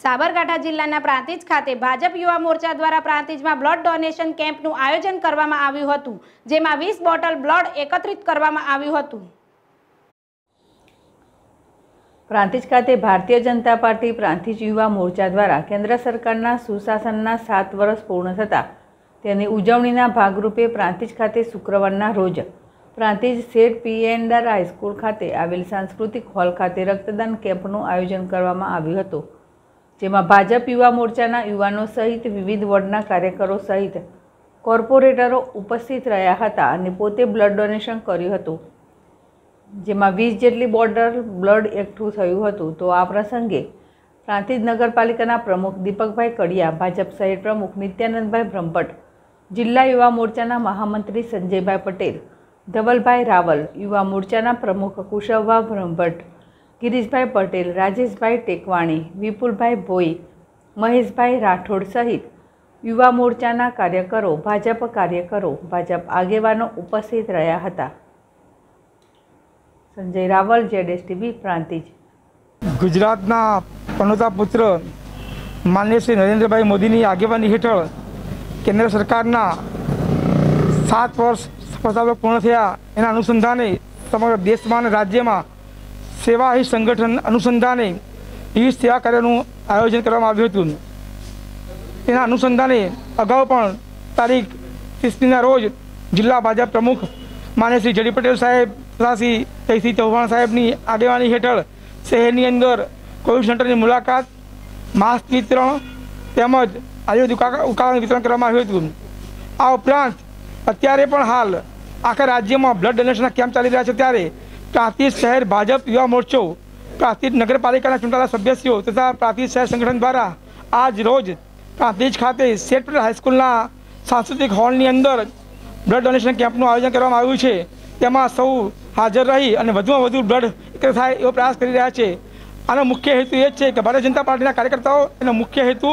સાબરકાંઠા જિલ્લાના પ્રાંતિજ ખાતે ભાજપ યુવા મોરચા દ્વારા પ્રાંતિજમાં બ્લડ ડોનેશન કેમ્પનું આયોજન કરવામાં આવ્યું હતું જેમાં વીસ બોટલ બ્લડ એકત્રિત કરવામાં આવ્યું હતું પ્રાંતિજ ખાતે ભારતીય જનતા પાર્ટી પ્રાંતિજ યુવા મોરચા દ્વારા કેન્દ્ર સરકારના સુશાસનના સાત વર્ષ પૂર્ણ થતાં તેની ઉજવણીના ભાગરૂપે પ્રાંતિજ ખાતે શુક્રવારના રોજ પ્રાંતિજ શેઠ પીએન્ડર હાઈસ્કૂલ ખાતે આવેલ સાંસ્કૃતિક હોલ ખાતે રક્તદાન કેમ્પનું આયોજન કરવામાં આવ્યું હતું જેમાં ભાજપ યુવા મોરચાના યુવાનો સહિત વિવિધ વોર્ડના કાર્યકરો સહિત કોર્પોરેટરો ઉપસ્થિત રહ્યા હતા અને પોતે બ્લડ ડોનેશન કર્યું હતું જેમાં વીસ જેટલી બોર્ડર બ્લડ એકઠું થયું હતું તો આ પ્રસંગે પ્રાંતિજ નગરપાલિકાના પ્રમુખ દીપકભાઈ કડિયા ભાજપ સહિત પ્રમુખ નિત્યાનંદભાઈ બ્રહ્મભટ્ટ જિલ્લા યુવા મોરચાના મહામંત્રી સંજયભાઈ પટેલ ધવલભાઈ રાવલ યુવા મોરચાના પ્રમુખ કુશવભા બ્રહ્મભટ્ટ ગિરીશભાઈ પટેલ રાજેશભાઈ ટેકવાણી વિપુલભાઈ ભોઈ મહેશભાઈ રાઠોડ સહિત યુવા મોરચાના કાર્યકરો ભાજપ કાર્યકરો ભાજપ આગેવાનો ઉપસ્થિત રહ્યા હતા સંજય રાવલ ટીવી પ્રાંતિજ ગુજરાતના પનોતા પુત્ર માન્ય શ્રી નરેન્દ્રભાઈ મોદીની આગેવાની હેઠળ કેન્દ્ર સરકારના સાત વર્ષ સફળતાપૂર્વક પૂર્ણ થયા એના અનુસંધાને સમગ્ર દેશમાં અને રાજ્યમાં સેવા હિત સંગઠન અનુસંધાને વિવિધ સેવા કાર્યનું આયોજન કરવામાં આવ્યું હતું તેના અનુસંધાને અગાઉ પણ તારીખ ત્રીસમીના રોજ જિલ્લા ભાજપ પ્રમુખ માન્ય શ્રી જડી પટેલ સાહેબ તથા શ્રી જયસિંહ ચૌહાણ સાહેબની આગેવાની હેઠળ શહેરની અંદર કોવિડ સેન્ટરની મુલાકાત માસ્ક વિતરણ તેમજ આયુર્વેદ ઉકાળાનું વિતરણ કરવામાં આવ્યું હતું આ ઉપરાંત અત્યારે પણ હાલ આખા રાજ્યમાં બ્લડ ડોનેશનના કેમ્પ ચાલી રહ્યા છે ત્યારે પ્રાંતિજ શહેર ભાજપ યુવા મોરચો પ્રાંતિજ નગરપાલિકાના ચૂંટાયેલા સભ્યશ્રીઓ તથા પ્રાંતિજ શહેર સંગઠન દ્વારા આજ રોજ પ્રાંતિજ ખાતે શેઠપટેલ હાઈસ્કૂલના સાંસ્કૃતિક હોલની અંદર બ્લડ ડોનેશન કેમ્પનું આયોજન કરવામાં આવ્યું છે તેમાં સૌ હાજર રહી અને વધુમાં વધુ બ્લડ એકત્ર થાય એવો પ્રયાસ કરી રહ્યા છે આનો મુખ્ય હેતુ એ જ છે કે ભારતીય જનતા પાર્ટીના કાર્યકર્તાઓ એનો મુખ્ય હેતુ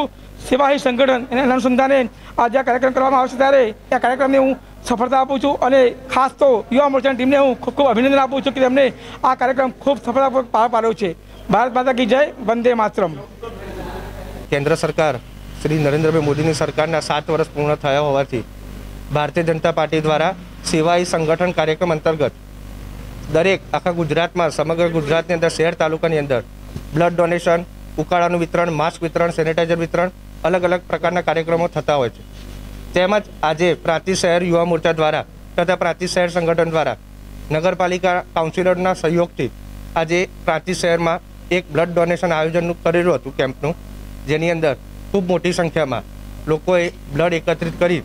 સેવાહી સંગઠન એને અનુસંધાને આજે આ કાર્યક્રમ કરવામાં આવશે ત્યારે આ કાર્યક્રમને હું સફળતા આપું છું અને ખાસ તો યુવા મોરચાની ટીમને હું ખૂબ ખૂબ અભિનંદન આપું છું કે તેમને આ કાર્યક્રમ ખૂબ સફળતાપૂર્વક પાર પાડ્યો છે ભારત માતા કી જય વંદે માતરમ કેન્દ્ર સરકાર શ્રી નરેન્દ્રભાઈ મોદીની સરકારના સાત વર્ષ પૂર્ણ થયા હોવાથી ભારતીય જનતા પાર્ટી દ્વારા સેવાઈ સંગઠન કાર્યક્રમ અંતર્ગત દરેક આખા ગુજરાતમાં સમગ્ર ગુજરાતની અંદર શહેર તાલુકાની અંદર બ્લડ ડોનેશન ઉકાળાનું વિતરણ માસ્ક વિતરણ સેનિટાઇઝર વિતરણ અલગ અલગ પ્રકારના કાર્યક્રમો થતા હોય છે તેમજ આજે પ્રાંતિજ શહેર યુવા મોરચા દ્વારા તથા પ્રાંતિજ શહેર સંગઠન દ્વારા નગરપાલિકા કાઉન્સિલરના સહયોગથી આજે પ્રાંતિજ શહેરમાં એક બ્લડ ડોનેશન આયોજનનું કરેલું હતું કેમ્પનું જેની અંદર ખૂબ મોટી સંખ્યામાં લોકોએ બ્લડ એકત્રિત કરી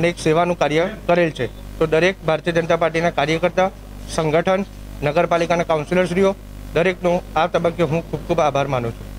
અને એક સેવાનું કાર્ય કરેલ છે તો દરેક ભારતીય જનતા પાર્ટીના કાર્યકર્તા સંગઠન નગરપાલિકાના કાઉન્સિલરશ્રીઓ દરેકનો આ તબક્કે હું ખૂબ ખૂબ આભાર માનું છું